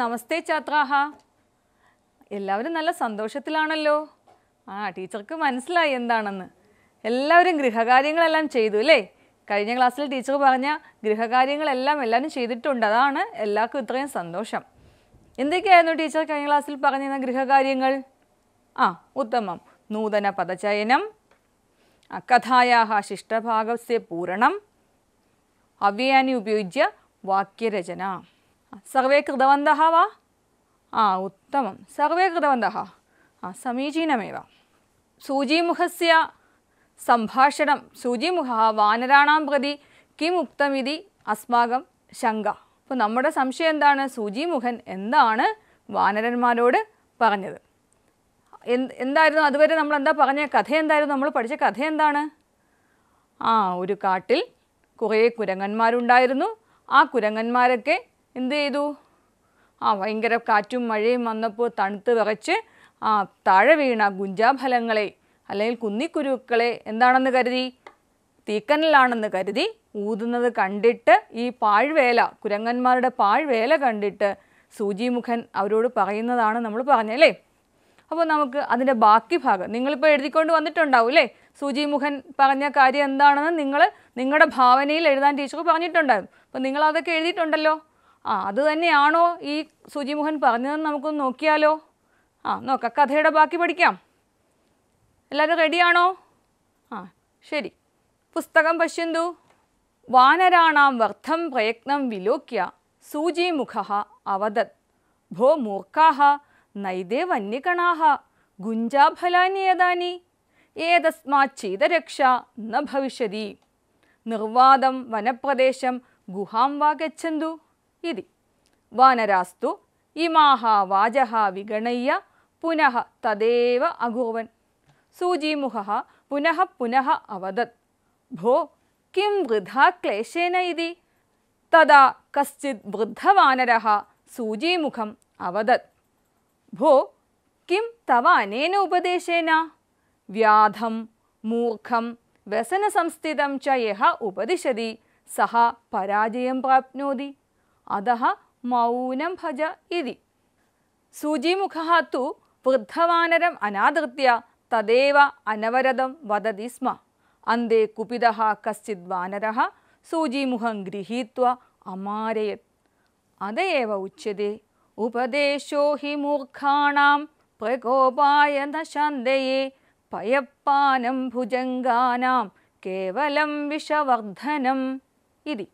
നമസ്തേ ചാത്രാഹ എല്ലാവരും നല്ല സന്തോഷത്തിലാണല്ലോ ആ ടീച്ചർക്ക് മനസ്സിലായി എന്താണെന്ന് എല്ലാവരും ഗൃഹകാര്യങ്ങളെല്ലാം ചെയ്തു അല്ലേ കഴിഞ്ഞ ക്ലാസ്സിൽ ടീച്ചർ പറഞ്ഞ ഗൃഹകാര്യങ്ങളെല്ലാം എല്ലാവരും ചെയ്തിട്ടുണ്ട് അതാണ് എല്ലാവർക്കും ഇത്രയും സന്തോഷം എന്തൊക്കെയായിരുന്നു ടീച്ചർ കഴിഞ്ഞ ക്ലാസ്സിൽ പറഞ്ഞിരുന്ന ഗൃഹകാര്യങ്ങൾ ആ ഉത്തമം നൂതന പദചയനം കഥായാഹ ശിഷ്ടഭാഗസ്യ പൂരണം അവ്യാനി ഉപയുജ്യ വാക്യരചന സർവേ കൃതവന്തः वा ആ ഉത്തമം സർവേ കൃതവന്തः ആ സമീചീനമേव സൂചീമുഖസ്യ സംഭാഷണം സൂചീമുഖ വാനരാണാം പ്രതി കിം ഉക്തമിതി അസ്മാകം ശങ്ക അപ്പോൾ നമ്മുടെ സംശയം എന്താണ് സൂചിമുഖൻ എന്താണ് വാനരന്മാരോട് പറഞ്ഞത് എന്തായിരുന്നു അതുവരെ നമ്മൾ എന്താ പറഞ്ഞ കഥ എന്തായിരുന്നു നമ്മൾ പഠിച്ച കഥ എന്താണ് ആ ഒരു കാട്ടിൽ കുറേ കുരങ്ങന്മാരുണ്ടായിരുന്നു ആ കുരങ്ങന്മാരൊക്കെ എന്ത് ചെയ്തു ആ ഭയങ്കര കാറ്റും മഴയും വന്നപ്പോൾ തണുത്ത് വിറച്ച് ആ താഴെ വീണ ഗുഞ്ചാഫലങ്ങളെ അല്ലെങ്കിൽ കുന്നിക്കുരുക്കളെ എന്താണെന്ന് കരുതി തീക്കനലാണെന്ന് കരുതി ഊതുന്നത് കണ്ടിട്ട് ഈ പാഴ്വേല കുരങ്ങന്മാരുടെ പാഴ്വേല കണ്ടിട്ട് സൂചിമുഖൻ അവരോട് പറയുന്നതാണ് നമ്മൾ പറഞ്ഞല്ലേ അപ്പോൾ നമുക്ക് അതിൻ്റെ ബാക്കി ഭാഗം നിങ്ങളിപ്പോൾ എഴുതിക്കൊണ്ട് വന്നിട്ടുണ്ടാവും അല്ലേ സൂചിമുഖൻ പറഞ്ഞ കാര്യം എന്താണെന്ന് നിങ്ങൾ നിങ്ങളുടെ ഭാവനയിൽ എഴുതാൻ ടീച്ചർ പറഞ്ഞിട്ടുണ്ടായിരുന്നു അപ്പോൾ നിങ്ങൾ അതൊക്കെ എഴുതിയിട്ടുണ്ടല്ലോ ആ അത് തന്നെയാണോ ഈ സുജിമോഹൻ പറഞ്ഞതെന്ന് നമുക്കൊന്ന് നോക്കിയാലോ ആ നോക്കാം കഥയുടെ ബാക്കി പഠിക്കാം എല്ലാവരും റെഡിയാണോ ആ ശരി പുസ്തകം പശ്യന്തു വാനരാണാം വർദ്ധം പ്രയത്നം വിലോക്യ സൂചിമുഖ അവദത് ഭോ മൂർഖാഹ നൈതേ വന്യകണാഹ ഗുഞ്ചാഫലാനി ഏതാനി രക്ഷ ന ഭവിഷ്യതി നിർവാദം വനപ്രദേശം ഗുഹാം വാ ഗു इति वानरास्तु इमाः वाजः विगणय्य पुनः तदेव अगोवन् सूजीमुखः पुनः पुनः अवदत् भो किं वृथा क्लेशेन इति तदा कश्चित् वृद्धवानरः सूजीमुखम् अवदत् भो किं तव अनेन उपदेशेन व्याधं मूर्खं व्यसनसंस्थितं च यः उपदिशति सः पराजयं प्राप्नोति അതഃ മൗനം ഭജ ഇതി സൂചിമുഖ തു വൃദ്ധവാനരം അനാദൃത്യ തദേവ അനവരതം വദതി സ്മ അന്തേ കുപിത കശ്ചിത് വാനര സൂചിമുഖം ഗൃഹീത്വ അമാരയത് അതയേവ ഉച്യത്തെ ഉപദേശോ ഹി മൂർഖാണാം പ്രകോപായ നശാന്തയെ പയപ്പാനം ഭുജംഗാനാം കേവലം വിഷവർദ്ധനം ഇതി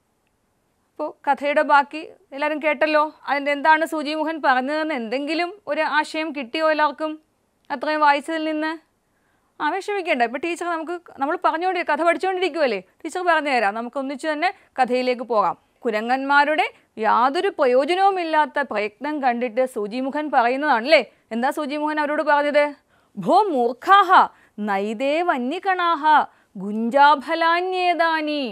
ഇപ്പോൾ കഥയുടെ ബാക്കി എല്ലാവരും കേട്ടല്ലോ അതിൻ്റെ എന്താണ് സൂചിമുഖൻ പറഞ്ഞതെന്ന് എന്തെങ്കിലും ഒരു ആശയം കിട്ടിയോ എല്ലാവർക്കും അത്രയും വായിച്ചതിൽ നിന്ന് ആ വിഷമിക്കേണ്ട ഇപ്പോൾ ടീച്ചർ നമുക്ക് നമ്മൾ പറഞ്ഞുകൊണ്ട് കഥ പഠിച്ചുകൊണ്ടിരിക്കുമല്ലേ ടീച്ചർ പറഞ്ഞു തരാം നമുക്ക് ഒന്നിച്ച് തന്നെ കഥയിലേക്ക് പോകാം കുരങ്ങന്മാരുടെ യാതൊരു പ്രയോജനവുമില്ലാത്ത പ്രയത്നം കണ്ടിട്ട് സൂചിമുഖൻ പറയുന്നതാണല്ലേ എന്താ സൂചിമുഖൻ അവരോട് പറഞ്ഞത് ഭോ മൂർഖാഹ നൈതേ വന്യകണാഹ ഗുഞ്ചാഫലാന്യേതാനി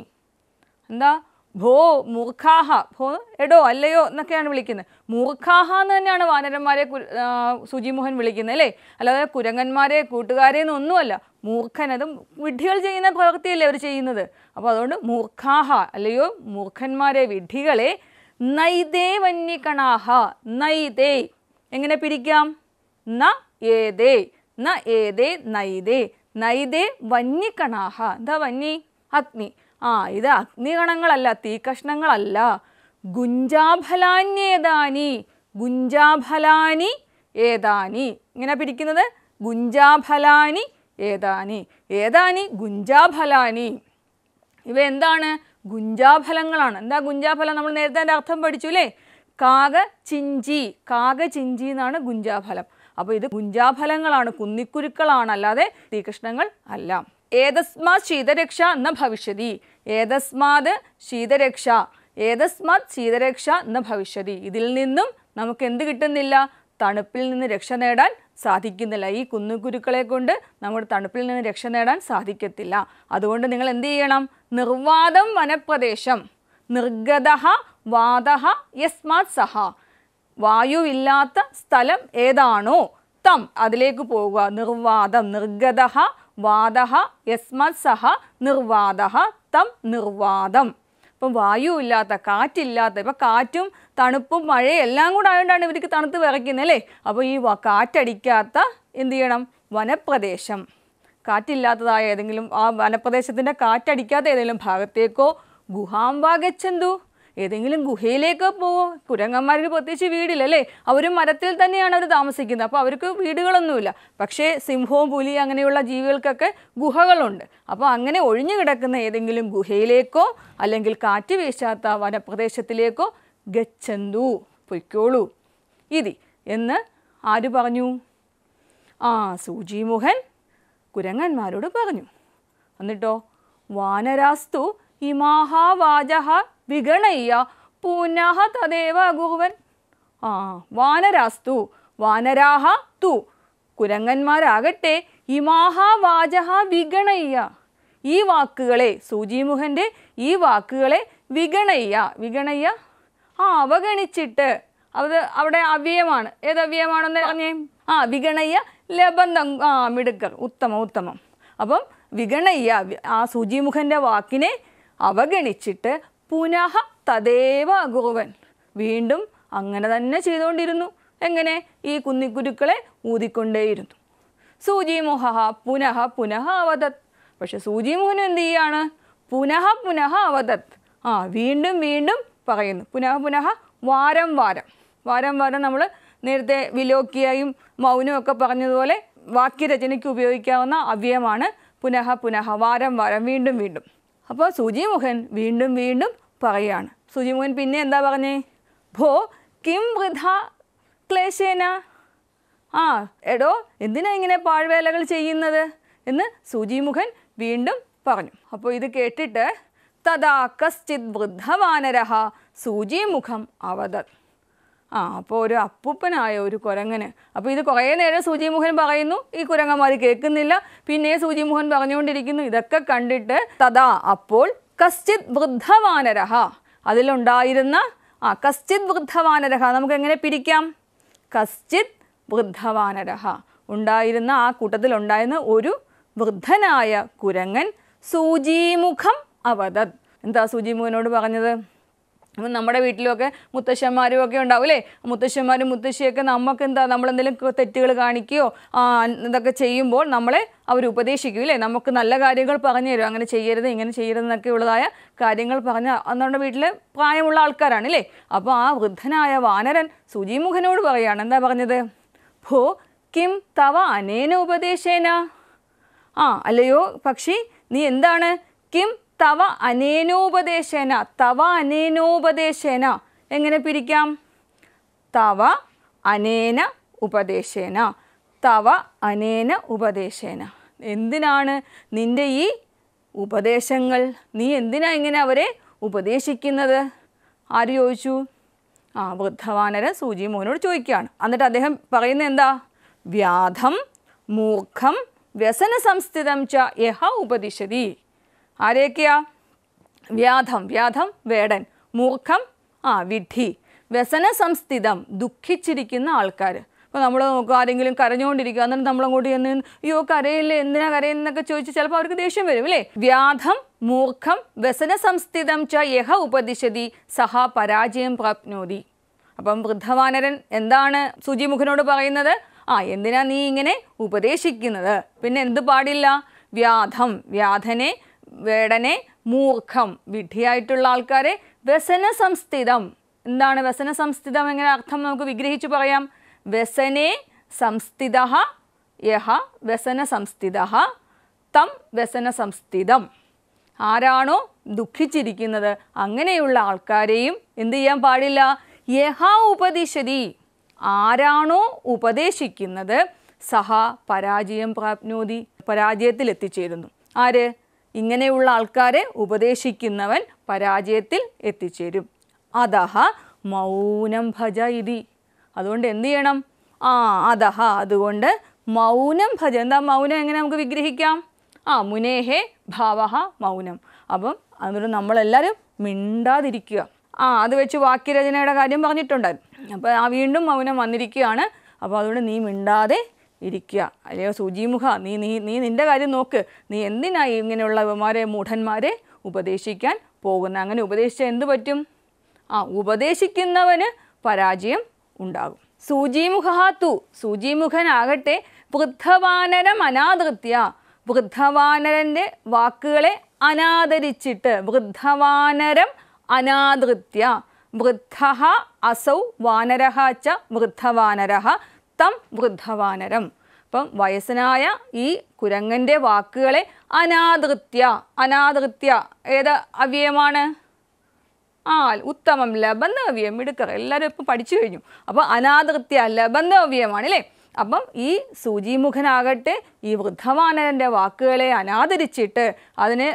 എന്താ ഭോ മൂർഖാഹ ഭോ എടോ അല്ലയോ എന്നൊക്കെയാണ് വിളിക്കുന്നത് മൂർഖാഹ എന്ന് തന്നെയാണ് വാനരന്മാരെ സുജിമോഹൻ വിളിക്കുന്നത് അല്ലേ അല്ലാതെ കുരങ്ങന്മാരെ കൂട്ടുകാരെ എന്നൊന്നുമല്ല മൂർഖൻ അത് വിഡ്ഢികൾ ചെയ്യുന്ന പ്രവൃത്തിയല്ലേ അവർ ചെയ്യുന്നത് അപ്പോൾ അതുകൊണ്ട് മൂർഖാഹ അല്ലയോ മൂർഖന്മാരെ വിഡ്ഢികളെ നൈതേ വന്യകണാഹ നൈതേ എങ്ങനെ പിരിക്കാം ന ഏതേ ന ഏതേ നൈതേ നൈതേ വന്യകണാഹ എന്താ വന്നി അഗ്നി ആ ഇത് അഗ്നിഗണങ്ങളല്ല തീകഷ്ണങ്ങളല്ല ഗുഞ്ചാഫലാന്യേതാനി ഗുഞ്ചാഫലാനി ഏതാനി ഇങ്ങനെ പിടിക്കുന്നത് ഗുഞ്ചാഫലാനി ഏതാനി ഏതാനി ഗുഞ്ചാഫലാനി ഇവ എന്താണ് ഗുഞ്ചാഫലങ്ങളാണ് എന്താ ഗുഞ്ചാഫലം നമ്മൾ നേരത്തെ എൻ്റെ അർത്ഥം പഠിച്ചു അല്ലേ കാക ചിഞ്ചി കാക ചിഞ്ചി എന്നാണ് ഗുഞ്ചാഫലം അപ്പോൾ ഇത് ഗുഞ്ചാഫലങ്ങളാണ് കുന്നിക്കുരുക്കളാണ് അല്ലാതെ ശ്രീകൃഷ്ണങ്ങൾ അല്ല ഏതസ്മാത് ശീതരക്ഷ ന ഭവിഷ്യതി ഏതസ്മാത് ശീതരക്ഷ ഏതസ്മാത് ശീതരക്ഷ എന്ന ഭവിഷ്യതി ഇതിൽ നിന്നും നമുക്ക് എന്ത് കിട്ടുന്നില്ല തണുപ്പിൽ നിന്ന് രക്ഷ നേടാൻ സാധിക്കുന്നില്ല ഈ കുന്നുകുരുക്കളെ കൊണ്ട് നമ്മുടെ തണുപ്പിൽ നിന്ന് രക്ഷ നേടാൻ സാധിക്കത്തില്ല അതുകൊണ്ട് നിങ്ങൾ എന്ത് ചെയ്യണം നിർവാദം വനപ്രദേശം നിർഗത വാദ യസ്മാത് സഹ വായുവില്ലാത്ത സ്ഥലം ഏതാണോ തം അതിലേക്ക് പോവുക നിർവാദം നിർഗത വാദഹ യസ്മത് സഹ നിർവാദഹ തം നിർവാദം ഇപ്പം വായുവില്ലാത്ത കാറ്റില്ലാത്ത ഇപ്പം കാറ്റും തണുപ്പും മഴയും എല്ലാം കൂടെ ആയതുകൊണ്ടാണ് ഇവർക്ക് തണുത്ത് വിറയ്ക്കുന്നത് അല്ലേ അപ്പോൾ ഈ കാറ്റടിക്കാത്ത എന്ത് ചെയ്യണം വനപ്രദേശം കാറ്റില്ലാത്തതായ ഏതെങ്കിലും ആ വനപ്രദേശത്തിൻ്റെ കാറ്റടിക്കാത്ത ഏതെങ്കിലും ഭാഗത്തേക്കോ ഗുഹാംബാഗച്ചെന്തു ഏതെങ്കിലും ഗുഹയിലേക്ക് പോവോ കുരങ്ങന്മാർക്ക് പ്രത്യേകിച്ച് വീടില്ല അല്ലേ അവർ മരത്തിൽ തന്നെയാണ് അവർ താമസിക്കുന്നത് അപ്പോൾ അവർക്ക് വീടുകളൊന്നുമില്ല പക്ഷേ സിംഹവും പുലി അങ്ങനെയുള്ള ജീവികൾക്കൊക്കെ ഗുഹകളുണ്ട് അപ്പോൾ അങ്ങനെ ഒഴിഞ്ഞു കിടക്കുന്ന ഏതെങ്കിലും ഗുഹയിലേക്കോ അല്ലെങ്കിൽ കാറ്റ് വീശാത്ത വനപ്രദേശത്തിലേക്കോ ഗച്ചന്തു പൊയ്ക്കോളൂ ഇതി എന്ന് ആര് പറഞ്ഞു ആ സൂചിമുഖൻ കുരങ്ങന്മാരോട് പറഞ്ഞു എന്നിട്ടോ വാനരാസ്തു ഇമാഹാവാച വിഗണയ്യ പുനഃ തദേവ അഗുഹവൻ ആ വാനരാസ്തു വാനരാഹ തു കുരങ്ങന്മാരാകട്ടെ ഇമാഹ വാചഹ വിഗണയ്യ ഈ വാക്കുകളെ സൂചിമുഖൻ്റെ ഈ വാക്കുകളെ വിഗണയ്യ വിഗണയ്യ ആ അവഗണിച്ചിട്ട് അത് അവിടെ അവ്യയമാണ് ഏത് അവ്യയമാണെന്ന് പറഞ്ഞേ ആ വിഗണയ്യ ലബന്ധം ആ മിടുക്കർ ഉത്തമം ഉത്തമം അപ്പം വിഗണയ്യ ആ സൂചിമുഖൻ്റെ വാക്കിനെ അവഗണിച്ചിട്ട് പുനഃ തദേവ അഗോവൻ വീണ്ടും അങ്ങനെ തന്നെ ചെയ്തുകൊണ്ടിരുന്നു എങ്ങനെ ഈ കുന്നിക്കുരുക്കളെ ഊതിക്കൊണ്ടേയിരുന്നു സൂചി മുഹ പുനഃ പുനഃ അവതത് പക്ഷെ സൂചി മോഹനം എന്ത് ചെയ്യാണ് പുനഃ പുനഃ അവതത് ആ വീണ്ടും വീണ്ടും പറയുന്നു പുനഃ പുനഃ വാരം വാരം വാരം വാരം നമ്മൾ നേരത്തെ വിലോക്കിയായും ഒക്കെ പറഞ്ഞതുപോലെ വാക്യരചനയ്ക്ക് ഉപയോഗിക്കാവുന്ന അവ്യയമാണ് പുനഃ പുനഃ വാരം വാരം വീണ്ടും വീണ്ടും അപ്പോൾ സുജിമുഖൻ വീണ്ടും വീണ്ടും പറയുകയാണ് സുജിമുഖൻ പിന്നെ എന്താ പറഞ്ഞേ ഭോ കിം വൃഥ ക്ലേശേന ആ എടോ എന്തിനാ ഇങ്ങനെ പാഴ്വേലകൾ ചെയ്യുന്നത് എന്ന് സുജിമുഖൻ വീണ്ടും പറഞ്ഞു അപ്പോൾ ഇത് കേട്ടിട്ട് തഥാ കശ്ചിത് വൃദ്ധവാനരഹ സൂചിമുഖം അവതത് ആ അപ്പോൾ ഒരു അപ്പൂപ്പനായ ഒരു കുരങ്ങന് അപ്പോൾ ഇത് കുറേ നേരം സൂചിമുഖൻ പറയുന്നു ഈ കുരങ്ങന്മാർ കേൾക്കുന്നില്ല പിന്നെ സൂചിമുഖൻ പറഞ്ഞുകൊണ്ടിരിക്കുന്നു ഇതൊക്കെ കണ്ടിട്ട് തഥാ അപ്പോൾ കസ്റ്റിത് വൃദ്ധവാനരഹ അതിലുണ്ടായിരുന്ന ആ കസ്റ്റിത് വൃദ്ധവാനരഹ നമുക്ക് എങ്ങനെ പിരിക്കാം കസ്റ്റിത് വൃദ്ധവാനരഹ ഉണ്ടായിരുന്ന ആ കൂട്ടത്തിലുണ്ടായിരുന്ന ഒരു വൃദ്ധനായ കുരങ്ങൻ സൂചിമുഖം അവതത് എന്താ സൂചിമുഖനോട് പറഞ്ഞത് അപ്പം നമ്മുടെ വീട്ടിലുമൊക്കെ മുത്തശ്ശന്മാരും ഒക്കെ ഉണ്ടാവും അല്ലേ മുത്തശ്ശന്മാരും മുത്തശ്ശിയൊക്കെ നമുക്ക് എന്താ നമ്മളെന്തെങ്കിലും തെറ്റുകൾ കാണിക്കുകയോ ഇതൊക്കെ ചെയ്യുമ്പോൾ നമ്മളെ അവർ ഉപദേശിക്കും അല്ലേ നമുക്ക് നല്ല കാര്യങ്ങൾ പറഞ്ഞു തരും അങ്ങനെ ചെയ്യരുത് ഇങ്ങനെ ചെയ്യരുതെന്നൊക്കെ ഉള്ളതായ കാര്യങ്ങൾ പറഞ്ഞ നമ്മുടെ വീട്ടിൽ പ്രായമുള്ള ആൾക്കാരാണ് അല്ലേ അപ്പോൾ ആ വൃദ്ധനായ വാനരൻ സുജിമുഖനോട് പറയുകയാണ് എന്താ പറഞ്ഞത് ഭോ കിം തവ അനേന ഉപദേശേന ആ അല്ലയോ പക്ഷി നീ എന്താണ് കിം തവ അനേനോപദേശേന തവ അനേനോപദേശേന എങ്ങനെ പിരിക്കാം തവ അനേന ഉപദേശേന തവ അനേന ഉപദേശേന എന്തിനാണ് നിൻ്റെ ഈ ഉപദേശങ്ങൾ നീ എന്തിനാ ഇങ്ങനെ അവരെ ഉപദേശിക്കുന്നത് ആര് ചോദിച്ചു ആ വൃദ്ധവാനരൻ സൂചി മോനോട് ചോദിക്കുകയാണ് എന്നിട്ട് അദ്ദേഹം പറയുന്നത് എന്താ വ്യാധം മൂർഖം വ്യസന സംസ്ഥിതം ച യഹ ഉപദിശതി ആരെയൊക്കെയാ വ്യാധം വ്യാധം വേടൻ മൂർഖം ആ വിധി വ്യസന സംസ്ഥിതം ദുഃഖിച്ചിരിക്കുന്ന ആൾക്കാർ ഇപ്പോൾ നമ്മൾ നോക്കുക ആരെങ്കിലും കരഞ്ഞുകൊണ്ടിരിക്കുക എന്നിട്ട് നമ്മൾ അങ്ങോട്ട് ചെന്ന് അയ്യോ കരയില്ലേ എന്തിനാ കരയെന്നൊക്കെ ചോദിച്ച് ചിലപ്പോൾ അവർക്ക് ദേഷ്യം വരും അല്ലേ വ്യാധം മൂർഖം വ്യസന സംസ്ഥിതം ച യഹ ഉപദിശതി സഹ പരാജയം പ്രാപ്നോതി അപ്പം വൃദ്ധവാനരൻ എന്താണ് സുജിമുഖനോട് പറയുന്നത് ആ എന്തിനാ നീ ഇങ്ങനെ ഉപദേശിക്കുന്നത് പിന്നെ എന്ത് പാടില്ല വ്യാധം വ്യാധനെ വേടനെ മൂർഖം വിഡ്ഢിയായിട്ടുള്ള ആൾക്കാരെ വ്യസന സംസ്ഥിതം എന്താണ് വ്യസന സംസ്ഥിതം എങ്ങനെ അർത്ഥം നമുക്ക് വിഗ്രഹിച്ചു പറയാം വ്യസനെ സംസ്ഥിത യഹ വ്യസന സംസ്ഥിത തം വ്യസന സംസ്ഥിതം ആരാണോ ദുഃഖിച്ചിരിക്കുന്നത് അങ്ങനെയുള്ള ആൾക്കാരെയും എന്ത് ചെയ്യാൻ പാടില്ല യഹ ഉപദിശതി ആരാണോ ഉപദേശിക്കുന്നത് സഹ പരാജയം പ്രാപ്നോതി പരാജയത്തിൽ എത്തിച്ചേരുന്നു ആര് ഇങ്ങനെയുള്ള ആൾക്കാരെ ഉപദേശിക്കുന്നവൻ പരാജയത്തിൽ എത്തിച്ചേരും അതഹ മൗനം ഭജ ഇതി അതുകൊണ്ട് എന്ത് ചെയ്യണം ആ അതഹ അതുകൊണ്ട് മൗനം ഭജ എന്താ മൗനം എങ്ങനെ നമുക്ക് വിഗ്രഹിക്കാം ആ മുനേഹേ ഭാവഹ മൗനം അപ്പം അതുകൊണ്ട് നമ്മളെല്ലാവരും മിണ്ടാതിരിക്കുക ആ അത് വെച്ച് വാക്യരചനയുടെ കാര്യം പറഞ്ഞിട്ടുണ്ടായിരുന്നു അപ്പോൾ ആ വീണ്ടും മൗനം വന്നിരിക്കുകയാണ് അപ്പോൾ അതുകൊണ്ട് നീ മിണ്ടാതെ ഇരിക്കുക അല്ലയോ ശുചിമുഖ നീ നീ നീ നിൻ്റെ കാര്യം നോക്ക് നീ എന്തിനാ ഇങ്ങനെയുള്ള ഇവന്മാരെ മൂഢന്മാരെ ഉപദേശിക്കാൻ പോകുന്ന അങ്ങനെ ഉപദേശിച്ചാൽ എന്തു പറ്റും ആ ഉപദേശിക്കുന്നവന് പരാജയം ഉണ്ടാകും സൂചിമുഖാത്തു സൂചിമുഖനാകട്ടെ വൃദ്ധവാനരം അനാദൃത്യ വൃദ്ധവാനരൻ്റെ വാക്കുകളെ അനാദരിച്ചിട്ട് വൃദ്ധവാനരം അനാദൃത്യ വൃദ്ധ അസൗ വാനരഹ ച വൃദ്ധവാനരഹ തം വൃദ്ധവാനരം അപ്പം വയസ്സനായ ഈ കുരങ്ങൻ്റെ വാക്കുകളെ അനാദൃത്യ അനാദൃത്യ ഏത് അവ്യയമാണ് ആ ഉത്തമം ലബന്ധവ്യം എടുക്കുക എല്ലാവരും ഇപ്പം പഠിച്ചു കഴിഞ്ഞു അപ്പോൾ അനാദൃത്യ ലബന്ധവ്യമാണ് അല്ലേ അപ്പം ഈ സൂചിമുഖനാകട്ടെ ഈ വൃദ്ധവാനരൻ്റെ വാക്കുകളെ അനാദരിച്ചിട്ട് അതിന്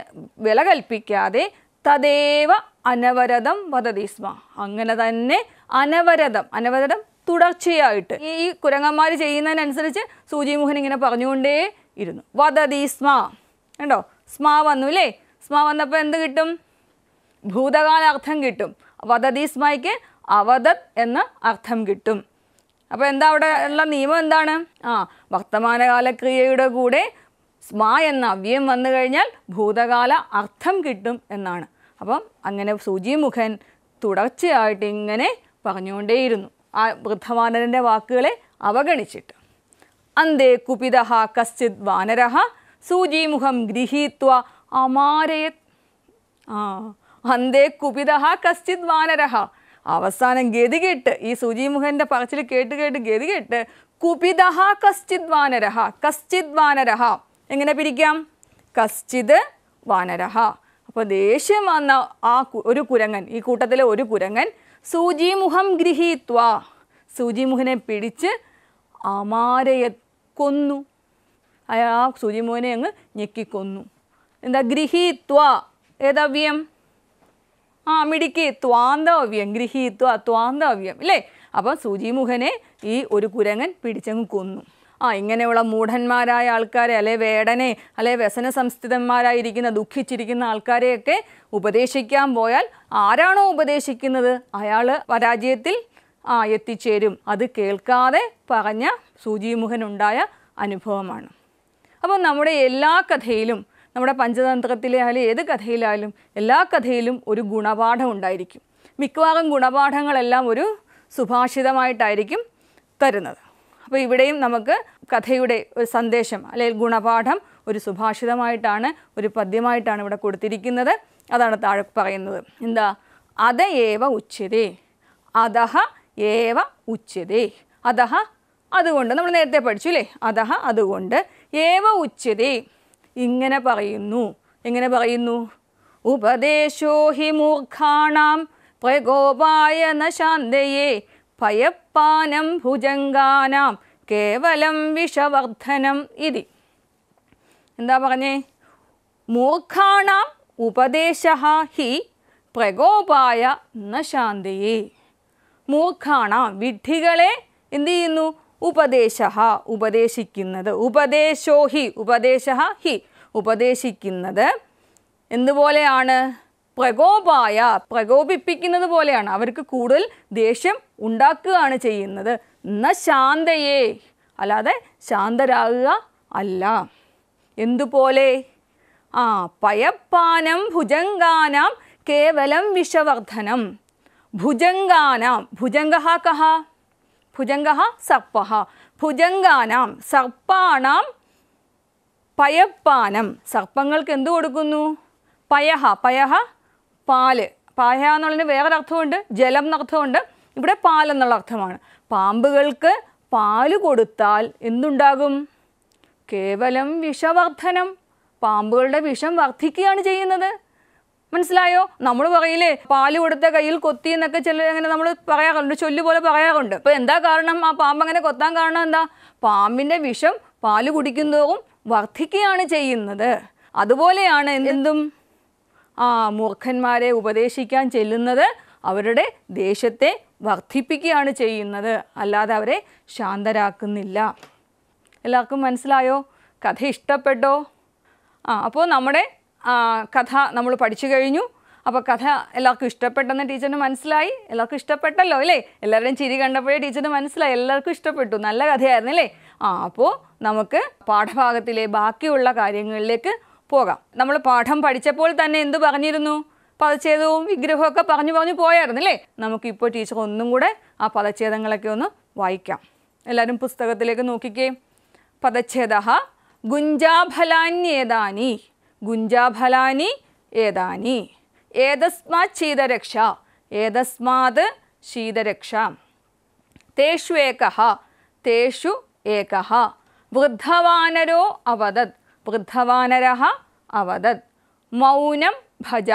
വില കൽപ്പിക്കാതെ തദേവ അനവരതം വദതി സ്മ അങ്ങനെ തന്നെ അനവരതം അനവരതം തുടർച്ചയായിട്ട് ഈ കുരങ്ങന്മാർ ചെയ്യുന്നതിനനുസരിച്ച് മോഹൻ ഇങ്ങനെ പറഞ്ഞുകൊണ്ടേ ഇരുന്നു വദതി സ്മ കണ്ടോ സ്മ വന്നു അല്ലേ സ്മ വന്നപ്പോൾ എന്ത് കിട്ടും ഭൂതകാലാർത്ഥം കിട്ടും വദതി സ്മയ്ക്ക് അവദത് എന്ന അർത്ഥം കിട്ടും അപ്പോൾ എന്താ അവിടെ ഉള്ള നിയമം എന്താണ് ആ വർത്തമാനകാല ക്രിയയുടെ കൂടെ സ്മ എന്ന അവ്യം വന്നു കഴിഞ്ഞാൽ ഭൂതകാല അർത്ഥം കിട്ടും എന്നാണ് അപ്പം അങ്ങനെ മുഖൻ തുടർച്ചയായിട്ട് ഇങ്ങനെ പറഞ്ഞുകൊണ്ടേയിരുന്നു ആ വൃദ്ധവാനരൻ്റെ വാക്കുകളെ അവഗണിച്ചിട്ട് അന്തേ കുപിതഹ കശ്ചിത് വാനരഹ സൂചീമുഖം ഗൃഹീത്വ അമാരയ ആ അന്തേ കുപിതഹ കശ്ചിത് വാനരഹ അവസാനം ഗതികെട്ട് ഈ സൂചിമുഖൻ്റെ പറച്ചിൽ കേട്ട് കേട്ട് ഗതികെട്ട് കുപിതഹ കശ്ചിത് വാനരഹ കശ്ചിത് വാനരഹ എങ്ങനെ പിരിക്കാം കശ്ചിത് വാനരഹ അപ്പോൾ ദേഷ്യം വന്ന ആ ഒരു കുരങ്ങൻ ഈ കൂട്ടത്തിലെ ഒരു കുരങ്ങൻ സൂചിമുഖം ഗൃഹീത്വ സൂചിമുഖനെ പിടിച്ച് അമാരയെ കൊന്നു ആ സൂചിമുഖനെ അങ്ങ് ഞെക്കിക്കൊന്നു എന്താ ഗൃഹീത്വ ഏതവ്യം ആ മിടിക്ക് ത്വാന്തവ്യം ഗൃഹീത്വ ത്വാന്തവ്യം അല്ലേ അപ്പം സൂചിമുഖനെ ഈ ഒരു കുരങ്ങൻ പിടിച്ചങ്ങ് കൊന്നു ആ ഇങ്ങനെയുള്ള മൂഢന്മാരായ ആൾക്കാരെ അല്ലെ വേടനെ അല്ലെ വ്യസന സംസ്ഥിതന്മാരായിരിക്കുന്ന ദുഃഖിച്ചിരിക്കുന്ന ആൾക്കാരെയൊക്കെ ഉപദേശിക്കാൻ പോയാൽ ആരാണോ ഉപദേശിക്കുന്നത് അയാൾ പരാജയത്തിൽ ആ എത്തിച്ചേരും അത് കേൾക്കാതെ പറഞ്ഞ സൂചിമുഖനുണ്ടായ അനുഭവമാണ് അപ്പോൾ നമ്മുടെ എല്ലാ കഥയിലും നമ്മുടെ പഞ്ചതന്ത്രത്തിലെ ആയാലും ഏത് കഥയിലായാലും എല്ലാ കഥയിലും ഒരു ഗുണപാഠം ഉണ്ടായിരിക്കും മിക്കവാറും ഗുണപാഠങ്ങളെല്ലാം ഒരു സുഭാഷിതമായിട്ടായിരിക്കും തരുന്നത് അപ്പോൾ ഇവിടെയും നമുക്ക് കഥയുടെ ഒരു സന്ദേശം അല്ലെങ്കിൽ ഗുണപാഠം ഒരു സുഭാഷിതമായിട്ടാണ് ഒരു പദ്യമായിട്ടാണ് ഇവിടെ കൊടുത്തിരിക്കുന്നത് അതാണ് താഴെ പറയുന്നത് എന്താ അത ഏവ ഉച്ചതേ അതഹ ഏവ ഉച്ചതേ അതഹ അതുകൊണ്ട് നമ്മൾ നേരത്തെ പഠിച്ചു അല്ലേ അതഹ അതുകൊണ്ട് ഏവ ഉച്ചതേ ഇങ്ങനെ പറയുന്നു എങ്ങനെ പറയുന്നു ഉപദേശോ ഹി മൂർഖാണാം പ്രകോപായ നശാന്തയെ ഭയപ്പാനം ഭുജംഗാനാം കേവലം വിഷവർദ്ധനം ഇതി എന്താ പറഞ്ഞേ മൂർഖാണാം ഉപദേശ ഹി പ്രകോപായ നശാന്തിയെ മൂർഖാണ വിഡ്ഢികളെ എന്ത് ചെയ്യുന്നു ഉപദേശ ഉപദേശിക്കുന്നത് ഉപദേശോ ഹി ഉപദേശ ഹി ഉപദേശിക്കുന്നത് എന്തുപോലെയാണ് പ്രകോപായ പ്രകോപിപ്പിക്കുന്നത് പോലെയാണ് അവർക്ക് കൂടുതൽ ദേഷ്യം ഉണ്ടാക്കുകയാണ് ചെയ്യുന്നത് ന ശാന്തയെ അല്ലാതെ ശാന്തരാകുക അല്ല എന്തുപോലെ ആ പയപ്പാനം ഭുജങ്കാനാം കേവലം വിഷവർദ്ധനം ഭുജങ്കാനാം ഭുജങ്ക കഹ ഭുജങ്ക സർപ്പ ഭുജങ്കാനാം സർപ്പാണാം പയപ്പാനം സർപ്പങ്ങൾക്ക് എന്തു കൊടുക്കുന്നു പയഹ പയഹ പാല് പായ എന്നുള്ളതിന് വേറൊരു അർത്ഥമുണ്ട് ജലം എന്നർത്ഥമുണ്ട് ഇവിടെ പാലെന്നുള്ള അർത്ഥമാണ് പാമ്പുകൾക്ക് പാല് കൊടുത്താൽ എന്തുണ്ടാകും കേവലം വിഷവർദ്ധനം പാമ്പുകളുടെ വിഷം വർദ്ധിക്കുകയാണ് ചെയ്യുന്നത് മനസ്സിലായോ നമ്മൾ പറയില്ലേ പാല് കൊടുത്ത കയ്യിൽ കൊത്തി എന്നൊക്കെ ചില അങ്ങനെ നമ്മൾ പറയാറുണ്ട് ചൊല്ലു പോലെ പറയാറുണ്ട് അപ്പോൾ എന്താ കാരണം ആ പാമ്പ് അങ്ങനെ കൊത്താൻ കാരണം എന്താ പാമ്പിൻ്റെ വിഷം പാല് കുടിക്കുന്നതും വർദ്ധിക്കുകയാണ് ചെയ്യുന്നത് അതുപോലെയാണ് എന്തും ആ മൂർഖന്മാരെ ഉപദേശിക്കാൻ ചെല്ലുന്നത് അവരുടെ ദേഷ്യത്തെ വർദ്ധിപ്പിക്കുകയാണ് ചെയ്യുന്നത് അല്ലാതെ അവരെ ശാന്തരാക്കുന്നില്ല എല്ലാവർക്കും മനസ്സിലായോ കഥ ഇഷ്ടപ്പെട്ടോ ആ അപ്പോൾ നമ്മുടെ കഥ നമ്മൾ പഠിച്ചു കഴിഞ്ഞു അപ്പോൾ കഥ എല്ലാവർക്കും ഇഷ്ടപ്പെട്ടെന്ന് ടീച്ചറിന് മനസ്സിലായി എല്ലാവർക്കും ഇഷ്ടപ്പെട്ടല്ലോ അല്ലേ എല്ലാവരുടെയും ചിരി കണ്ടപ്പോഴേ ടീച്ചറിന് മനസ്സിലായി എല്ലാവർക്കും ഇഷ്ടപ്പെട്ടു നല്ല കഥയായിരുന്നു അല്ലേ ആ അപ്പോൾ നമുക്ക് പാഠഭാഗത്തിലെ ബാക്കിയുള്ള കാര്യങ്ങളിലേക്ക് പോകാം നമ്മൾ പാഠം പഠിച്ചപ്പോൾ തന്നെ എന്ത് പറഞ്ഞിരുന്നു പദച്ഛേദവും വിഗ്രഹമൊക്കെ പറഞ്ഞു പറഞ്ഞു പോയായിരുന്നു അല്ലേ നമുക്കിപ്പോൾ ടീച്ചർ ഒന്നും കൂടെ ആ പദച്ഛേദങ്ങളൊക്കെ ഒന്ന് വായിക്കാം എല്ലാവരും പുസ്തകത്തിലേക്ക് നോക്കിക്കേ പദച്ഛേദ ഗുഞ്ചാഫലാന്യേതാനി ഗുഞ്ചാഫലാനി ഏതാനി ഏതസ്മാത് ശീതരക്ഷ ഏതസ്മാത് ശീതരക്ഷ തേഷു ഏക തേഷു ഏക വൃദ്ധവാനരോ അവതത് വൃദ്ധവാനരഹ അവദത് മൗനം ഭജ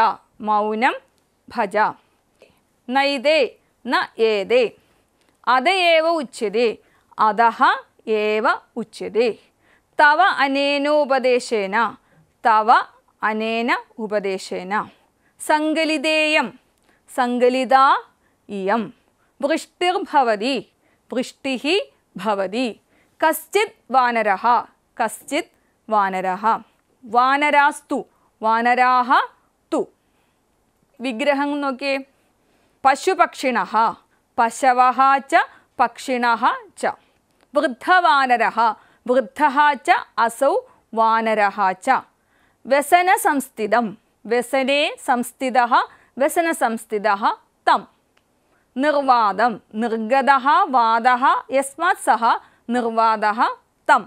മൗനം ഭജ നൈതേ ന ഏതേ അത ഏവ ഉച്യതേ അധ ഏവ ഉച്യതേ തവ അനേനോപദേശേന തവ അനേന ഉപദേശേന സങ്കലിതേയം സങ്കലിത ഇയം വൃഷ്ടിർഭവതി വൃഷ്ടി ഭവതി കശ്ചിത് വാനര കശ്ചിത് വാനരഹ വാനരാസ്തു വാനരാഹ തു വിഗ്രഹം നോക്കിയേ പശുപക്ഷിണ പശവ ച പക്ഷിണ ച വൃദ്ധവാനരഹ വൃദ്ധ ച അസൗ വാനര ച വ്യസന സംസ്ഥിതം വ്യസനേ സംസ്ഥിത വ്യസന സംസ്ഥിത തം നിർവാദം നിർഗത വാദ യസ്മാത് സഹ നിർവാദ തം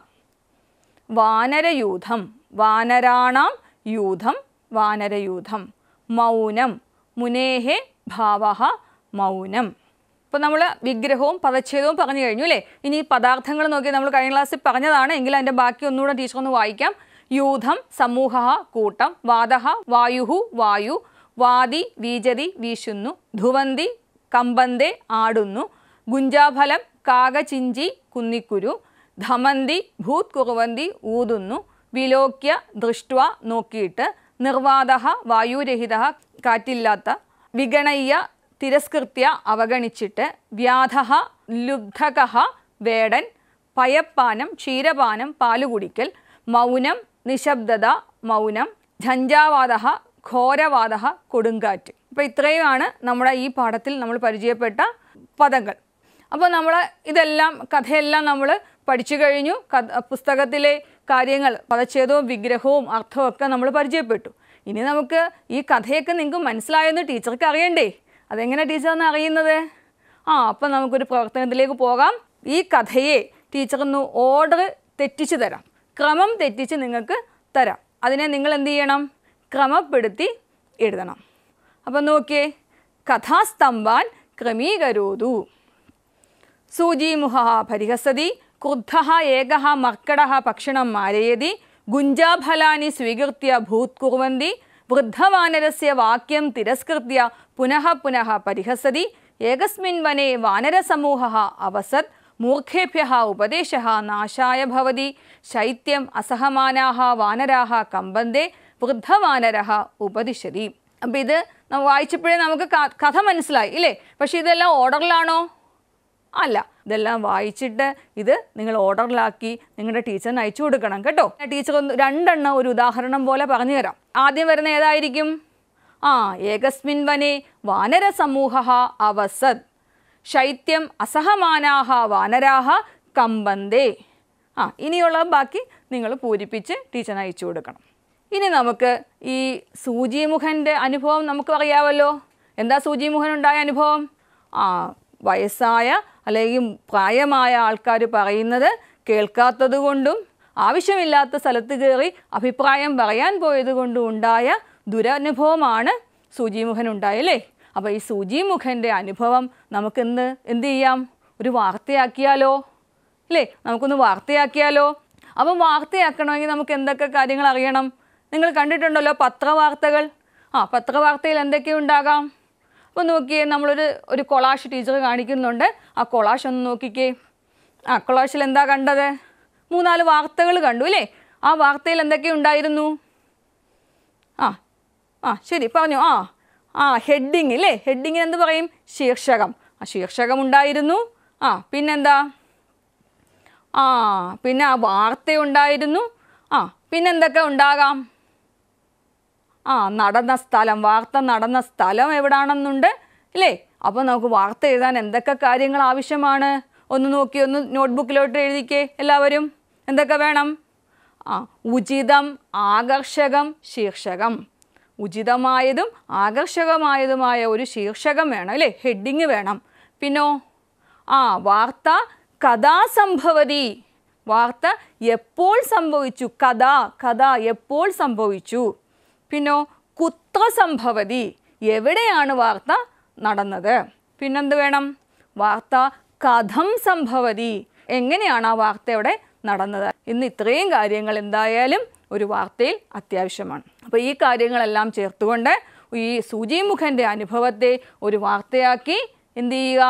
വാനരയൂഥം വാനരാണാം യൂഥം വാനരയൂഥം മൗനം മുനേഹെ ഭാവ മൗനം ഇപ്പോൾ നമ്മൾ വിഗ്രഹവും പദച്ഛേദവും പറഞ്ഞു കഴിഞ്ഞു അല്ലേ ഇനി പദാർത്ഥങ്ങൾ നോക്കി നമ്മൾ കഴിഞ്ഞ ക്ലാസ്സിൽ പറഞ്ഞതാണ് എങ്കിൽ അതിൻ്റെ ബാക്കി ഒന്നുകൂടെ ടീച്ചർ ഒന്ന് വായിക്കാം യൂഥം സമൂഹ കൂട്ടം വാദ വായുഹു വായു വാദി വീജതി വീശുന്നു ധുവന്തി കമ്പന്തെ ആടുന്നു ഗുഞ്ചാഫലം കാകചിഞ്ചി കുന്നിക്കുരു ധമന്തി ഭൂത് കുറുവന്തി ഊതുന്നു വിലോക്യ ദൃഷ്ട്വ നോക്കിയിട്ട് നിർവാദ വായുരഹിത കാറ്റില്ലാത്ത വിഗണയ്യ തിരസ്കൃത്യ അവഗണിച്ചിട്ട് വ്യാധ ലുബ്ധക വേടൻ പയപ്പാനം ക്ഷീരപാനം പാലുകുടിക്കൽ മൗനം നിശബ്ദത മൗനം ഝഞ്ചാവാദ ഘോരവാദ കൊടുങ്കാറ്റ് അപ്പോൾ ഇത്രയുമാണ് നമ്മുടെ ഈ പാഠത്തിൽ നമ്മൾ പരിചയപ്പെട്ട പദങ്ങൾ അപ്പോൾ നമ്മൾ ഇതെല്ലാം കഥയെല്ലാം നമ്മൾ പഠിച്ചു കഴിഞ്ഞു പുസ്തകത്തിലെ കാര്യങ്ങൾ പദച്ഛേദവും വിഗ്രഹവും അർത്ഥവും ഒക്കെ നമ്മൾ പരിചയപ്പെട്ടു ഇനി നമുക്ക് ഈ കഥയൊക്കെ നിങ്ങൾക്ക് മനസ്സിലായെന്ന് ടീച്ചർക്ക് അറിയണ്ടേ അതെങ്ങനെ ടീച്ചറെന്ന് അറിയുന്നത് ആ അപ്പം നമുക്കൊരു പ്രവർത്തനത്തിലേക്ക് പോകാം ഈ കഥയെ ടീച്ചറിന്ന് ഓർഡർ തെറ്റിച്ച് തരാം ക്രമം തെറ്റിച്ച് നിങ്ങൾക്ക് തരാം അതിനെ നിങ്ങൾ എന്ത് ചെയ്യണം ക്രമപ്പെടുത്തി എഴുതണം അപ്പം നോക്കിയേ കഥാസ്തംഭാൻ ക്രമീകരോതു സൂചിമുഹ പരിഹസതി ക്രുദ്ധ ഏക മർക്കട ഭക്ഷണം മാരയതി ഗുഞ്ചാഫലാനി സ്വീകൃത്യ ഭൂത്കുർവന്തി വൃദ്ധവാനരസ്യ വാക്യം തിരസ്കൃത്യ പുനഃ പുനഃ പരിഹസതി ഏകസ്മിൻ വനെ വാനരസമൂഹ അവസത് മൂർഖേഭ്യ ഉപദേശ നാശായ ഭവതി ശൈത്യം അസഹമാനാ വാനരാ കമ്പന്തേ വൃദ്ധവാനര ഉപദിശതി അപ്പം ഇത് വായിച്ചപ്പോഴേ നമുക്ക് കഥ മനസ്സിലായി ഇല്ലേ പക്ഷേ ഇതെല്ലാം ഓർഡറിലാണോ അല്ല ഇതെല്ലാം വായിച്ചിട്ട് ഇത് നിങ്ങൾ ഓർഡറിലാക്കി നിങ്ങളുടെ ടീച്ചറിന് അയച്ചു കൊടുക്കണം കേട്ടോ ടീച്ചർ ഒന്ന് രണ്ടെണ്ണം ഒരു ഉദാഹരണം പോലെ പറഞ്ഞു തരാം ആദ്യം വരുന്ന ഏതായിരിക്കും ആ ഏകസ്മിൻ വനെ വാനര സമൂഹ അവസത് ശൈത്യം അസഹമാനാഹ വാനരാഹ കമ്പന്തേ ആ ഇനിയുള്ള ബാക്കി നിങ്ങൾ പൂരിപ്പിച്ച് ടീച്ചറിന് അയച്ചു കൊടുക്കണം ഇനി നമുക്ക് ഈ സൂചിമുഖൻ്റെ അനുഭവം നമുക്ക് അറിയാമല്ലോ എന്താ സൂചിമുഖൻ ഉണ്ടായ അനുഭവം ആ വയസ്സായ അല്ലെങ്കിൽ പ്രായമായ ആൾക്കാർ പറയുന്നത് കേൾക്കാത്തത് കൊണ്ടും ആവശ്യമില്ലാത്ത സ്ഥലത്ത് കയറി അഭിപ്രായം പറയാൻ പോയത് കൊണ്ടും ഉണ്ടായ ദുരനുഭവമാണ് ഉണ്ടായല്ലേ അപ്പോൾ ഈ സൂചിമുഖൻ്റെ അനുഭവം നമുക്കിന്ന് എന്ത് ചെയ്യാം ഒരു വാർത്തയാക്കിയാലോ അല്ലേ നമുക്കൊന്ന് വാർത്തയാക്കിയാലോ അപ്പം വാർത്തയാക്കണമെങ്കിൽ നമുക്ക് എന്തൊക്കെ കാര്യങ്ങൾ അറിയണം നിങ്ങൾ കണ്ടിട്ടുണ്ടല്ലോ പത്രവാർത്തകൾ ആ പത്രവാർത്തയിൽ എന്തൊക്കെ ഉണ്ടാകാം അപ്പോൾ നോക്കിയേ നമ്മളൊരു ഒരു കൊളാഷ് ടീച്ചർ കാണിക്കുന്നുണ്ട് ആ കൊളാഷ് ഒന്ന് നോക്കിക്കേ ആ കൊളാഷിൽ എന്താ കണ്ടത് മൂന്നാല് വാർത്തകൾ കണ്ടു അല്ലേ ആ വാർത്തയിൽ എന്തൊക്കെ ഉണ്ടായിരുന്നു ആ ആ ശരി പറഞ്ഞു ആ ആ ഹെഡിങ് അല്ലേ ഹെഡിങ്ങിന് എന്ത് പറയും ശീർഷകം ആ ശീർഷകം ഉണ്ടായിരുന്നു ആ പിന്നെന്താ ആ പിന്നെ ആ വാർത്ത ഉണ്ടായിരുന്നു ആ പിന്നെന്തൊക്കെ ഉണ്ടാകാം ആ നടന്ന സ്ഥലം വാർത്ത നടന്ന സ്ഥലം എവിടാണെന്നുണ്ട് അല്ലേ അപ്പോൾ നമുക്ക് വാർത്ത എഴുതാൻ എന്തൊക്കെ കാര്യങ്ങൾ ആവശ്യമാണ് ഒന്ന് നോക്കി ഒന്ന് നോട്ട്ബുക്കിലോട്ട് എഴുതിക്കേ എല്ലാവരും എന്തൊക്കെ വേണം ആ ഉചിതം ആകർഷകം ശീർഷകം ഉചിതമായതും ആകർഷകമായതുമായ ഒരു ശീർഷകം വേണം അല്ലേ ഹെഡിങ് വേണം പിന്നോ ആ വാർത്ത കഥാസംഭവതി വാർത്ത എപ്പോൾ സംഭവിച്ചു കഥ കഥ എപ്പോൾ സംഭവിച്ചു പിന്നോ കുത്ര സംഭവതി എവിടെയാണ് വാർത്ത നടന്നത് പിന്നെന്ത് വേണം വാർത്ത കഥം സംഭവതി എങ്ങനെയാണ് ആ വാർത്തയുടെ നടന്നത് ഇന്ന് ഇത്രയും കാര്യങ്ങൾ എന്തായാലും ഒരു വാർത്തയിൽ അത്യാവശ്യമാണ് അപ്പോൾ ഈ കാര്യങ്ങളെല്ലാം ചേർത്തുകൊണ്ട് ഈ സൂചിമുഖൻ്റെ അനുഭവത്തെ ഒരു വാർത്തയാക്കി എന്ത് ചെയ്യുക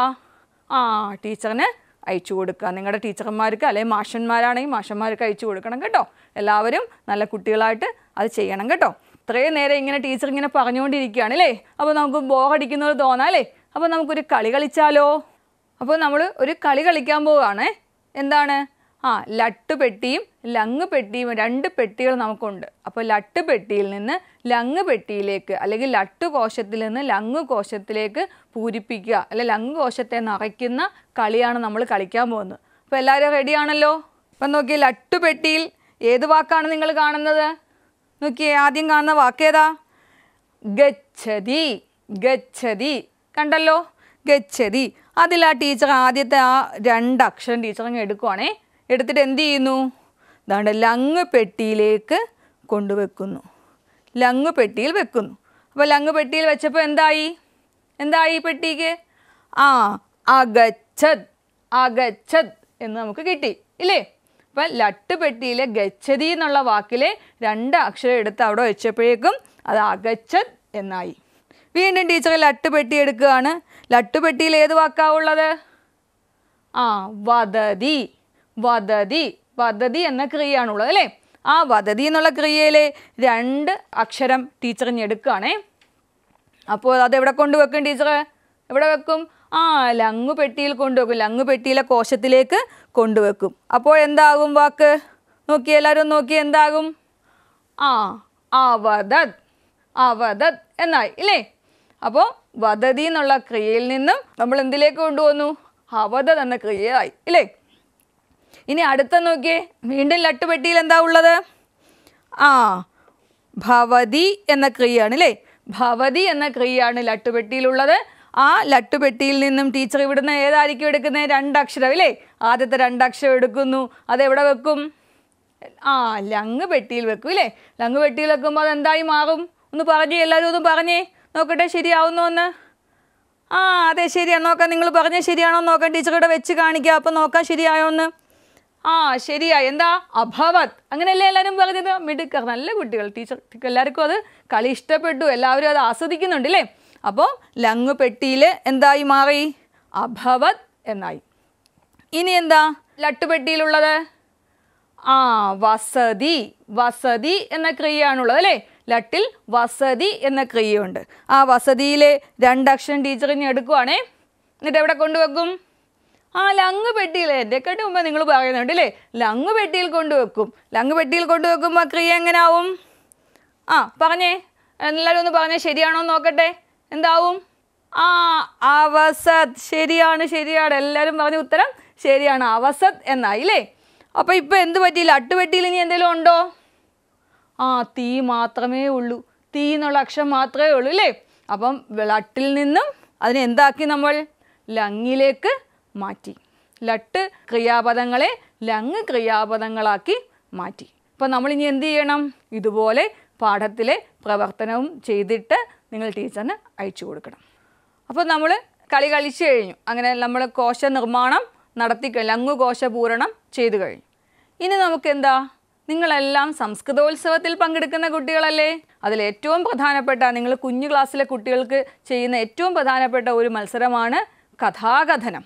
ആ ടീച്ചറിന് അയച്ചു കൊടുക്കുക നിങ്ങളുടെ ടീച്ചർമാർക്ക് അല്ലെങ്കിൽ മാഷന്മാരാണെങ്കിൽ മാഷന്മാർക്ക് അയച്ചു കൊടുക്കണം കേട്ടോ എല്ലാവരും നല്ല കുട്ടികളായിട്ട് അത് ചെയ്യണം കേട്ടോ ഇത്രയും നേരം ഇങ്ങനെ ടീച്ചർ ഇങ്ങനെ പറഞ്ഞുകൊണ്ടിരിക്കുകയാണ് അല്ലേ അപ്പോൾ നമുക്ക് ബോറടിക്കുന്നത് തോന്നാം അല്ലേ അപ്പോൾ നമുക്കൊരു കളി കളിച്ചാലോ അപ്പോൾ നമ്മൾ ഒരു കളി കളിക്കാൻ പോവുകയാണ് എന്താണ് ആ ലട്ട് പെട്ടിയും ലങ് പെട്ടിയും രണ്ട് പെട്ടികൾ നമുക്കുണ്ട് അപ്പോൾ ലട്ട് പെട്ടിയിൽ നിന്ന് ലങ് പെട്ടിയിലേക്ക് അല്ലെങ്കിൽ ലട്ട് കോശത്തിൽ നിന്ന് ലങ് കോശത്തിലേക്ക് പൂരിപ്പിക്കുക അല്ലെ ലങ് കോശത്തെ നിറയ്ക്കുന്ന കളിയാണ് നമ്മൾ കളിക്കാൻ പോകുന്നത് അപ്പോൾ എല്ലാവരും റെഡിയാണല്ലോ അപ്പം നോക്കി ലട്ട് പെട്ടിയിൽ ഏത് വാക്കാണ് നിങ്ങൾ കാണുന്നത് നോക്കിയേ ആദ്യം കാണുന്ന വാക്കേതാ ഗച്ഛതി ഗച്ഛതി കണ്ടല്ലോ ഗച്ഛതി അതിൽ ആ ടീച്ചർ ആദ്യത്തെ ആ രണ്ട് അക്ഷരം ടീച്ചർ അങ്ങ് എടുക്കുവാണേ എടുത്തിട്ട് എന്ത് ചെയ്യുന്നു അതാണ് ലങ് പെട്ടിയിലേക്ക് കൊണ്ടുവെക്കുന്നു ലങ് പെട്ടിയിൽ വെക്കുന്നു അപ്പോൾ ലങ് പെട്ടിയിൽ വെച്ചപ്പോൾ എന്തായി എന്തായി പെട്ടിക്ക് ആ അഗച്ഛത് അഗച്ഛത് എന്ന് നമുക്ക് കിട്ടി ഇല്ലേ അപ്പം ലട്ടുപെട്ടിയിലെ ഗച്ഛതി എന്നുള്ള വാക്കിലെ രണ്ട് അക്ഷരം എടുത്ത് അവിടെ വെച്ചപ്പോഴേക്കും അത് അകച്ചത് എന്നായി വീണ്ടും ടീച്ചർ ലട്ടുപെട്ടി എടുക്കുകയാണ് ലട്ടുപെട്ടിയിൽ ഏത് വാക്കാവുള്ളത് ആ വദതി വദതി വദതി എന്ന ക്രിയയാണുള്ളത് അല്ലേ ആ വദതി എന്നുള്ള ക്രിയയിലെ രണ്ട് അക്ഷരം ടീച്ചറിഞ്ഞെടുക്കുകയാണേ അപ്പോൾ അത് എവിടെ കൊണ്ടുവെക്കും ടീച്ചർ എവിടെ വെക്കും ആ ലങ് പെട്ടിയിൽ കൊണ്ടുവെക്കും ലങ് പെട്ടിയിലെ കോശത്തിലേക്ക് കൊണ്ടുവെക്കും അപ്പോൾ എന്താകും വാക്ക് നോക്കി എല്ലാവരും നോക്കി എന്താകും ആ അവദത് അവദത് എന്നായി ഇല്ലേ അപ്പോൾ വതതി എന്നുള്ള ക്രിയയിൽ നിന്നും നമ്മൾ എന്തിലേക്ക് കൊണ്ടുവന്നു അവദത് എന്ന ക്രിയയായി ഇല്ലേ ഇനി അടുത്ത നോക്കിയേ വീണ്ടും ലട്ടുപെട്ടിയിൽ എന്താ ഉള്ളത് ആ ഭവതി എന്ന ക്രിയയാണ് അല്ലേ ഭവതി എന്ന ക്രിയയാണ് ലട്ടുപെട്ടിയിലുള്ളത് ആ ലട്ടുപെട്ടിയിൽ നിന്നും ടീച്ചർ ഇവിടുന്ന് ഏതായിരിക്കും എടുക്കുന്നത് രണ്ടക്ഷരം അല്ലേ ആദ്യത്തെ രണ്ടക്ഷരം എടുക്കുന്നു അതെവിടെ വെക്കും ആ ലങ് പെട്ടിയിൽ വെക്കും അല്ലേ ലങ് പെട്ടിയിൽ വെക്കുമ്പോൾ അതെന്തായി മാറും ഒന്ന് പറഞ്ഞേ എല്ലാവരും ഒന്ന് പറഞ്ഞേ നോക്കട്ടെ ശരിയാവുന്നു ഒന്ന് ആ അതെ ശരിയാണ് നോക്കാം നിങ്ങൾ പറഞ്ഞാൽ ശരിയാണോ നോക്കാം ഇവിടെ വെച്ച് കാണിക്കുക അപ്പോൾ നോക്കാം ശരിയായോ ആ ശരിയായി എന്താ അഭവത് അങ്ങനെയല്ലേ എല്ലാവരും പറഞ്ഞത് മിടുക്കർ നല്ല കുട്ടികൾ ടീച്ചർ എല്ലാവർക്കും അത് കളി ഇഷ്ടപ്പെട്ടു എല്ലാവരും അത് ആസ്വദിക്കുന്നുണ്ട് അല്ലേ അപ്പോൾ ലങ് പെട്ടിയിൽ എന്തായി മാറി അഭവത് എന്നായി ഇനി എന്താ ലട്ടുപെട്ടിയിലുള്ളത് ആ വസതി വസതി എന്ന ക്രിയയാണുള്ളത് അല്ലേ ലട്ടിൽ വസതി എന്ന ക്രിയയുണ്ട് ആ വസതിയിലെ രണ്ടക്ഷരം ടീച്ചറിനെ എടുക്കുവാണേ എന്നിട്ട് എവിടെ കൊണ്ടുവെക്കും ആ ലങ് പെട്ടിയിൽ എൻ്റെക്കാട്ട് മുമ്പ് നിങ്ങൾ പറയുന്നുണ്ട് അല്ലേ ലങ് പെട്ടിയിൽ കൊണ്ടുവെക്കും ലങ് പെട്ടിയിൽ കൊണ്ടുവെക്കുമ്പോൾ ക്രിയ എങ്ങനാവും ആ പറഞ്ഞേ എല്ലാവരും ഒന്ന് പറഞ്ഞേ ശരിയാണോ നോക്കട്ടെ എന്താവും ആ അവസത് ശരിയാണ് ശരിയാണ് എല്ലാവരും പറഞ്ഞ ഉത്തരം ശരിയാണ് അവസത് അല്ലേ അപ്പോൾ ഇപ്പോൾ എന്ത് പറ്റിയില്ല അട്ടുപെട്ടിയിൽ ഇനി എന്തെങ്കിലും ഉണ്ടോ ആ തീ മാത്രമേ ഉള്ളൂ തീ എന്നുള്ള അക്ഷരം മാത്രമേ ഉള്ളൂ അല്ലേ അപ്പം ലട്ടിൽ നിന്നും അതിനെ എന്താക്കി നമ്മൾ ലങ്ങിലേക്ക് മാറ്റി ലട്ട് ക്രിയാപദങ്ങളെ ലങ് ക്രിയാപദങ്ങളാക്കി മാറ്റി അപ്പം നമ്മളിനി എന്ത് ചെയ്യണം ഇതുപോലെ പാഠത്തിലെ പ്രവർത്തനവും ചെയ്തിട്ട് നിങ്ങൾ ടീച്ചറിന് അയച്ചു കൊടുക്കണം അപ്പോൾ നമ്മൾ കളി കളിച്ചു കഴിഞ്ഞു അങ്ങനെ നമ്മൾ കോശ നിർമ്മാണം നടത്തി കഴിഞ്ഞു ലഘുകോശ പൂരണം ചെയ്തു കഴിഞ്ഞു ഇനി നമുക്ക് എന്താ നിങ്ങളെല്ലാം സംസ്കൃതോത്സവത്തിൽ പങ്കെടുക്കുന്ന കുട്ടികളല്ലേ അതിൽ ഏറ്റവും പ്രധാനപ്പെട്ട നിങ്ങൾ കുഞ്ഞു ക്ലാസ്സിലെ കുട്ടികൾക്ക് ചെയ്യുന്ന ഏറ്റവും പ്രധാനപ്പെട്ട ഒരു മത്സരമാണ് കഥാകഥനം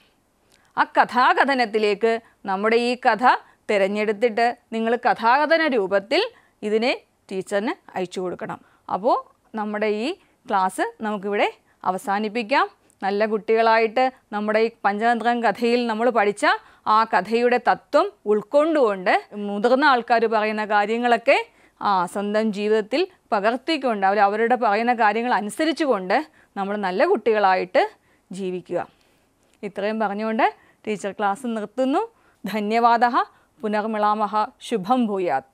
ആ കഥാകഥനത്തിലേക്ക് നമ്മുടെ ഈ കഥ തിരഞ്ഞെടുത്തിട്ട് നിങ്ങൾ കഥാകഥന രൂപത്തിൽ ഇതിനെ ടീച്ചറിന് അയച്ചു കൊടുക്കണം അപ്പോൾ നമ്മുടെ ഈ ക്ലാസ് നമുക്കിവിടെ അവസാനിപ്പിക്കാം നല്ല കുട്ടികളായിട്ട് നമ്മുടെ ഈ പഞ്ചതന്ത്രം കഥയിൽ നമ്മൾ പഠിച്ച ആ കഥയുടെ തത്വം ഉൾക്കൊണ്ടുകൊണ്ട് മുതിർന്ന ആൾക്കാർ പറയുന്ന കാര്യങ്ങളൊക്കെ ആ സ്വന്തം ജീവിതത്തിൽ പകർത്തിക്കൊണ്ട് അവർ അവരുടെ പറയുന്ന കാര്യങ്ങൾ അനുസരിച്ചുകൊണ്ട് നമ്മൾ നല്ല കുട്ടികളായിട്ട് ജീവിക്കുക ഇത്രയും പറഞ്ഞുകൊണ്ട് ടീച്ചർ ക്ലാസ് നിർത്തുന്നു ധന്യവാദ പുനർമിളാമഹ ശുഭം ഭൂയാത്